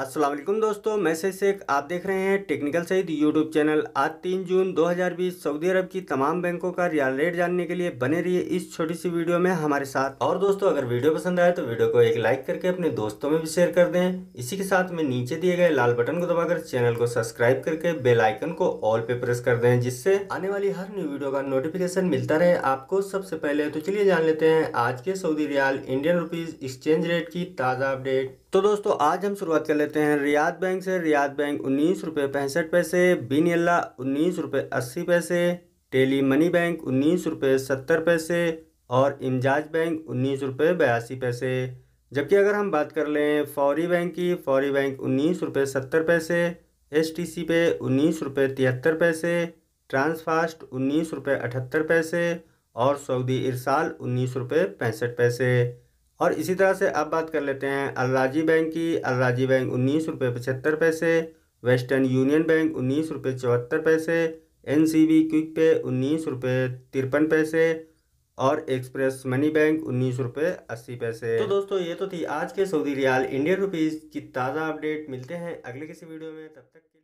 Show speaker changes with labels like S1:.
S1: असलम दोस्तों मैं सही शेख आप देख रहे हैं टेक्निकल सईद यूट्यूब चैनल आज तीन जून 2020 सऊदी अरब की तमाम बैंकों का रियाल रेट जानने के लिए बने रहिए इस छोटी सी वीडियो में हमारे साथ और दोस्तों अगर वीडियो पसंद आए तो वीडियो को एक लाइक करके अपने दोस्तों में भी शेयर कर दें इसी के साथ में नीचे दिए गए लाल बटन को दबाकर चैनल को सब्सक्राइब करके बेलाइकन को ऑल पे प्रेस कर दें जिससे आने वाली हर न्यू वीडियो का नोटिफिकेशन मिलता रहे आपको सबसे पहले तो चलिए जान लेते हैं आज के Saudi riyal Indian rupees exchange rate की ताज़ा अपडेट तो दोस्तों आज हम शुरुआत कर लेते हैं रियाद बैंक से रियाद बैंक उन्नीस रुपये पैंसठ पैसे बिन अल्ला उन्नीस रुपये अस्सी पैसे टेली मनी बैंक उन्नीस रुपये सत्तर पैसे और इमजाज बैंक उन्नीस रुपये बयासी पैसे जबकि अगर हम बात कर लें फौरी बैंक की फौरी बैंक उन्नीस रुपये सत्तर पैसे एस टी सी पे उन्नीस रुपये तिहत्तर पैसे ट्रांसफास्ट उन्नीस रुपये अठहत्तर पैसे और सऊदी इरसाल उन्नीस रुपये पैंसठ पैसे और इसी तरह से अब बात कर लेते हैं अलराजी बैंक की अलराजी बैंक उन्नीस रुपये पचहत्तर पैसे वेस्टर्न यूनियन बैंक उन्नीस रुपये चौहत्तर पैसे एन सी बी क्विक पे उन्नीस रुपये तिरपन पैसे और एक्सप्रेस मनी बैंक उन्नीस रुपये अस्सी पैसे तो दोस्तों ये तो थी आज के सऊदी रियाल इंडियन रुपीज़ की ताज़ा अपडेट मिलते हैं अगले किसी वीडियो में तब तक